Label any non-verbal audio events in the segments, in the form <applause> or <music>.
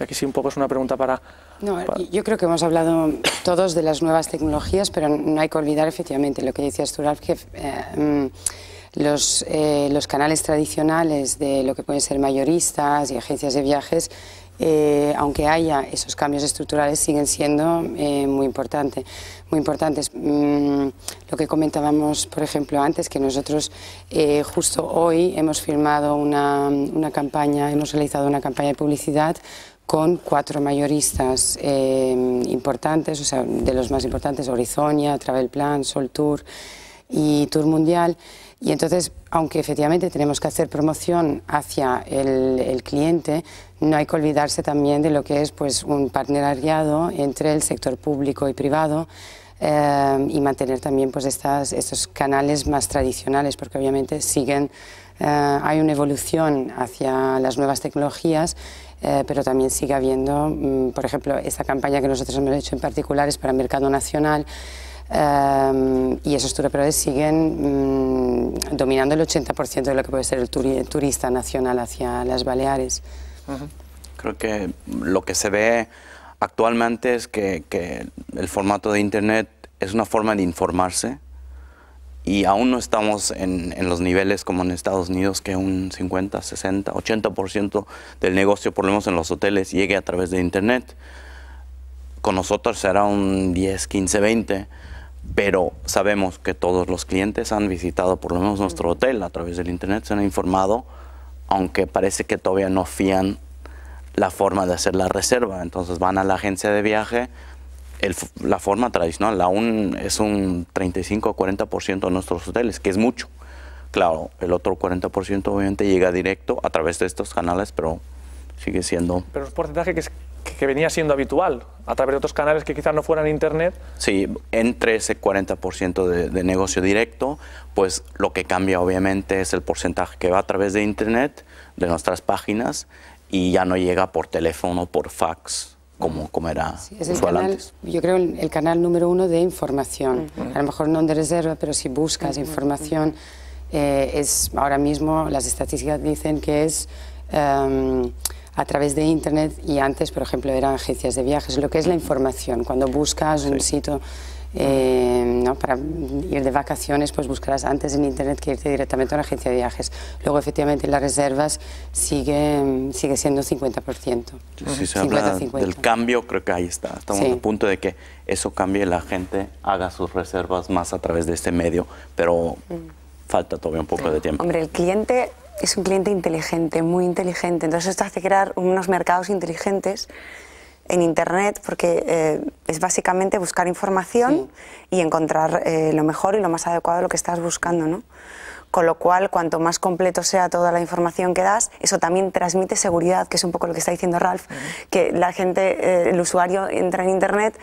Aquí sí un poco es una pregunta para... No, yo creo que hemos hablado todos de las nuevas tecnologías, pero no hay que olvidar efectivamente lo que decías tú, que eh, mm, los, eh, los canales tradicionales de lo que pueden ser mayoristas y agencias de viajes eh, aunque haya esos cambios estructurales, siguen siendo muy, importante, muy importantes. Mm, lo que comentábamos, por ejemplo, antes, que nosotros justo hoy hemos firmado una, una campaña, hemos realizado una campaña de publicidad con cuatro mayoristas eh, importantes, o sea, de los más importantes, Horizonia, Travel Plan, Sol Tour y Tour Mundial. Y entonces, aunque efectivamente tenemos que hacer promoción hacia el, cliente, no hay que olvidarse también de lo que es pues, un partenariado entre el sector público y privado eh, y mantener también pues estas, estos canales más tradicionales, porque obviamente siguen, eh, hay una evolución hacia las nuevas tecnologías, eh, pero también sigue habiendo, mm, por ejemplo, esta campaña que nosotros hemos hecho en particular es para Mercado Nacional. y esos turoperadores siguen mm, dominando el 80% de lo que puede ser el, turista nacional hacia las Baleares. Creo que lo que se ve actualmente es que, el formato de Internet es una forma de informarse y aún no estamos en, en los niveles como en Estados Unidos, que un 50, 60, 80% del negocio, por lo menos en los hoteles, llegue a través de Internet. Con nosotros será un 10, 15, 20, pero sabemos que todos los clientes han visitado por lo menos nuestro hotel a través del Internet, se han informado, aunque parece que todavía no fían la forma de hacer la reserva. Entonces van a la agencia de viaje, la forma tradicional, aún es un 35 o 40% de nuestros hoteles, que es mucho. Claro, el otro 40% obviamente llega directo a través de estos canales, pero sigue siendo... Pero es porcentaje que, venía siendo habitual, a través de otros canales que quizás no fueran Internet. Sí, entre ese 40% de, de negocio directo, pues lo que cambia obviamente es el porcentaje que va a través de Internet, de nuestras páginas, y ya no llega por teléfono, por fax, como, como era antes. Yo creo el, el, canal número uno de información. A lo mejor no de reserva, pero si buscas información, eh, es ahora mismo las estadísticas dicen que es... Em, a través de Internet y antes, por ejemplo, eran agencias de viajes, lo que es la información. Cuando buscas un sitio eh, ¿no? para ir de vacaciones, pues buscarás antes en Internet que irte directamente a una agencia de viajes. Luego, efectivamente, las reservas sigue, sigue siendo 50%. Si se 50, habla del cambio, creo que ahí está. Estamos sí. a punto de que eso cambie, la gente haga sus reservas más a través de este medio, pero mm. falta todavía un poco de tiempo. Hombre, el cliente es un cliente inteligente, muy inteligente, entonces esto hace crear unos mercados inteligentes en Internet, porque eh, es básicamente buscar información y encontrar eh, lo mejor y lo más adecuado lo que estás buscando, ¿no? Con lo cual, cuanto más completo sea toda la información que das, eso también transmite seguridad, que es un poco lo que está diciendo Ralph, que la gente, eh, el usuario entra en Internet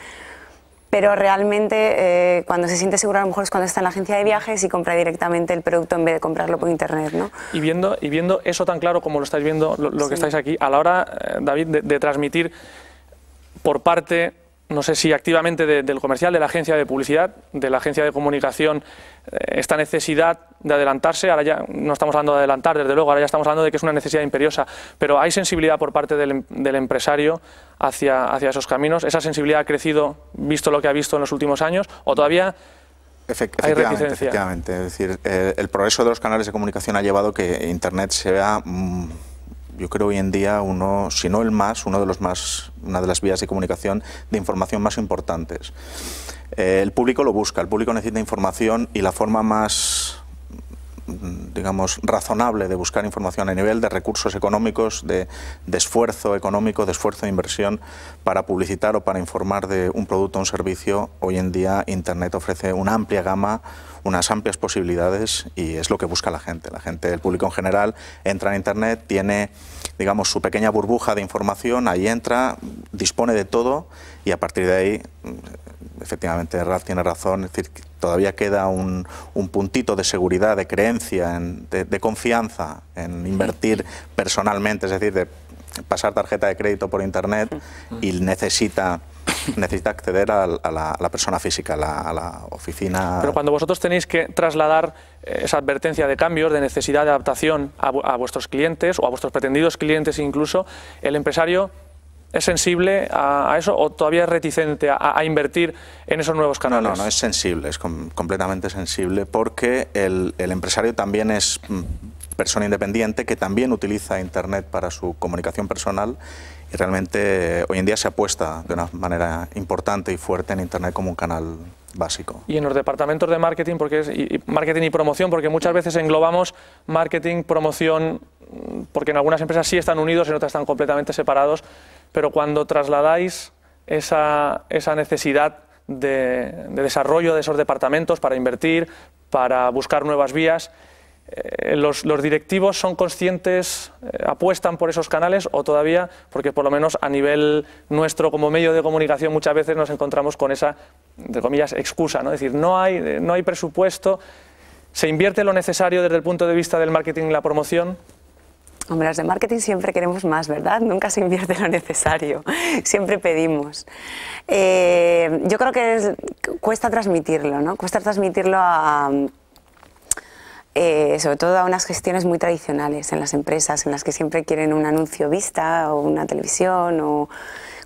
pero realmente cuando se siente seguro a lo mejor es cuando está en la agencia de viajes y compra directamente el producto en vez de comprarlo por internet. ¿no? Y, viendo, y viendo eso tan claro como lo estáis viendo, lo, que estáis aquí, a la hora, David, de, de transmitir por parte, no sé si activamente del comercial, de la agencia de publicidad, de la agencia de comunicación, eh, esta necesidad de adelantarse, ahora ya no estamos hablando de adelantar, desde luego, ahora ya estamos hablando de que es una necesidad imperiosa, pero hay sensibilidad por parte del, em, empresario hacia, hacia esos caminos. ¿Esa sensibilidad ha crecido, visto lo que ha visto en los últimos años, o todavía efectivamente, efectivamente. Es decir, eh, el, progreso de los canales de comunicación ha llevado que Internet se vea... Mm, yo creo hoy en día uno, si no el más, uno de los más, una de las vías de comunicación de información más importantes. Eh, el público lo busca, el público necesita información y la forma más Mm, digamos, razonable de buscar información a nivel de recursos económicos, de, esfuerzo económico, de esfuerzo de inversión para publicitar o para informar de un producto o un servicio. Hoy en día Internet ofrece una amplia gama, unas amplias posibilidades y es lo que busca la gente. La gente, el público en general, entra en Internet, tiene, digamos, su pequeña burbuja de información, ahí entra, dispone de todo y a partir de ahí mm, efectivamente Ralf tiene razón, es decir, todavía queda un, puntito de seguridad, de creencia, de, confianza en invertir personalmente, es decir, de pasar tarjeta de crédito por internet y necesita necesita acceder a, la, persona física, a la, oficina. Pero cuando vosotros tenéis que trasladar esa advertencia de cambios, de necesidad de adaptación a, a, vuestros clientes o a vuestros pretendidos clientes incluso, el empresario ¿Es sensible a, eso o todavía es reticente a, invertir en esos nuevos canales? No, no, no es sensible, es completamente sensible porque el, el empresario también es mm, persona independiente que también utiliza Internet para su comunicación personal y realmente eh, hoy en día se apuesta de una manera importante y fuerte en Internet como un canal básico. Y en los departamentos de marketing, porque es y, marketing y promoción, porque muchas veces englobamos marketing, promoción, mm, porque en algunas empresas sí están unidos, en otras están completamente separados, pero cuando trasladáis esa, necesidad de desarrollo de esos departamentos para invertir, para buscar nuevas vías, eh, los, directivos son conscientes, eh, apuestan por esos canales o todavía, porque por lo menos a nivel nuestro como medio de comunicación muchas veces nos encontramos con esa, de comillas, excusa, ¿no? Es decir, no hay, eh, no hay presupuesto, se invierte lo necesario desde el punto de vista del marketing y la promoción. Hombre, los de marketing siempre queremos más, ¿verdad? Nunca se invierte lo necesario, siempre pedimos. yo creo que cuesta transmitirlo, ¿no? Cuesta transmitirlo a, eh, sobre todo a unas gestiones muy tradicionales en las empresas, en las que siempre quieren un anuncio vista o una televisión o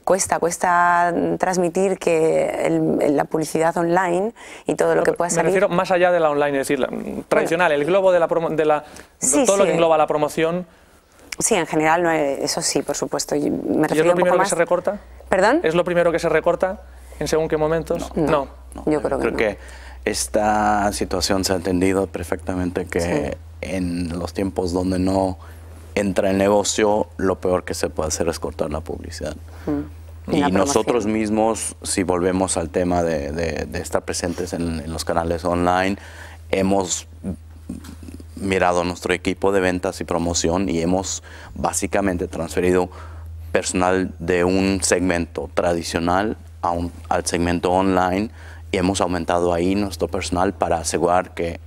cuesta, cuesta transmitir que la publicidad online y todo lo que pueda ser Me refiero más allá de la online, es decir, tradicional, el globo de la, de la todo lo que engloba la promoción. Sí, en general, eso sí, por supuesto. ¿Y es lo primero que se recorta? ¿Perdón? ¿Es lo primero que se recorta en según qué momentos? No, yo creo Que esta situación se ha entendido perfectamente que en los tiempos donde no entra el negocio, lo peor que se puede hacer es cortar la publicidad. Y, nosotros mismos, si volvemos al tema de, estar presentes en, los canales online, hemos mirado nuestro equipo de ventas y promoción y hemos básicamente transferido personal de un segmento tradicional al segmento online y hemos aumentado ahí nuestro personal para asegurar que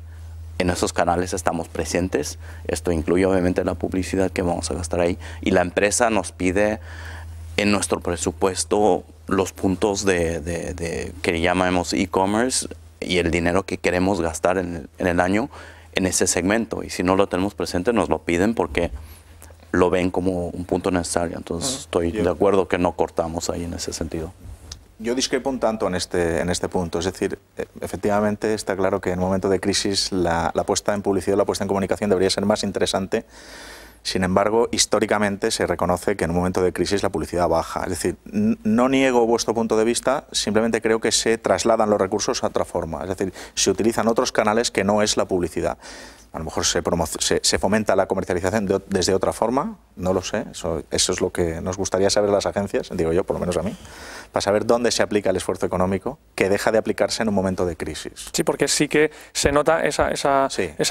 en esos canales estamos presentes. Esto incluye obviamente la publicidad que vamos a gastar ahí. Y la empresa nos pide en nuestro presupuesto los puntos de, que llamamos e-commerce y el dinero que queremos gastar en el año en ese segmento. Y si no lo tenemos presente, nos lo piden porque lo ven como un punto necesario. Entonces, ah, estoy de acuerdo que no cortamos ahí en ese sentido. Yo discrepo un tanto en este, en este punto. Es decir, e, efectivamente está claro que en un momento de crisis la, la puesta en publicidad, la puesta en comunicación debería ser más interesante. Sin embargo, históricamente se reconoce que en un momento de crisis la publicidad baja. Es decir, no niego vuestro punto de vista, simplemente creo que se trasladan los recursos a otra forma. Es decir, se utilizan otros canales que no es la publicidad a lo mejor se, fomenta la comercialización desde otra forma, no lo sé, eso, es lo que nos gustaría saber las agencias, digo yo, por lo menos a mí, para saber dónde se aplica el esfuerzo económico que deja de aplicarse en un momento de crisis. Sí, porque sí que se nota esa,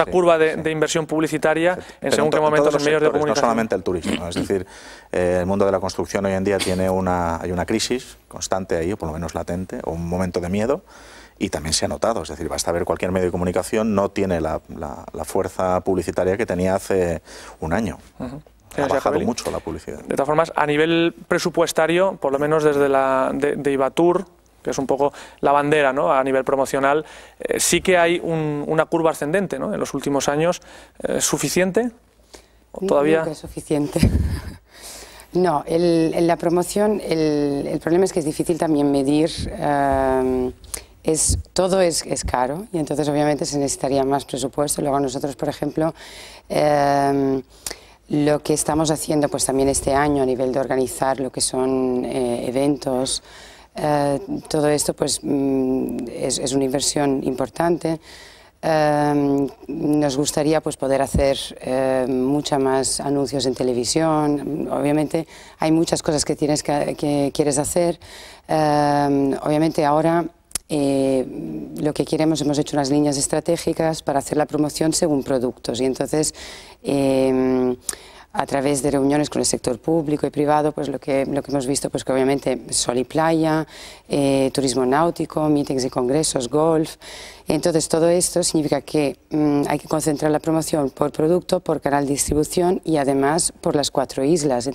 curva de, inversión publicitaria en según qué momento los, medios de comunicación. No solamente el turismo, es decir, eh, el mundo de la construcción hoy en día tiene una, hay una crisis constante ahí, o por lo menos latente, o un momento de miedo, y también se ha notado. Es decir, basta ver cualquier medio de comunicación, no tiene la, fuerza publicitaria que tenía hace un año. Ha bajado mucho la publicidad. De todas formas, a nivel presupuestario, por lo menos desde la de, Ibatur, que es un poco la bandera ¿no? a nivel promocional, eh, sí que hay una curva ascendente ¿no? en los últimos años. Eh, ¿Suficiente? todavía? No, es suficiente. <laughs> no, el, la promoción, el, problema es que es difícil también medir eh, es, todo es, caro y entonces obviamente se necesitaría más presupuesto. Luego nosotros, por ejemplo, em, lo que estamos haciendo pues también este año a nivel de organizar lo que son eh, eventos, eh, todo esto pues mm, es, una inversión importante. Em, nos gustaría pues poder hacer eh, mucha más anuncios en televisión. Obviamente hay muchas cosas que tienes que quieres hacer. Em, obviamente ahora eh, lo que queremos, hemos hecho unas líneas estratégicas para hacer la promoción según productos y entonces eh, a través de reuniones con el sector público y privado, pues lo que, lo que hemos visto, pues que obviamente sol y playa, eh, turismo náutico, meetings y congresos, golf. Entonces todo esto significa que mm, hay que concentrar la promoción por producto, por canal de distribución y además por las cuatro islas.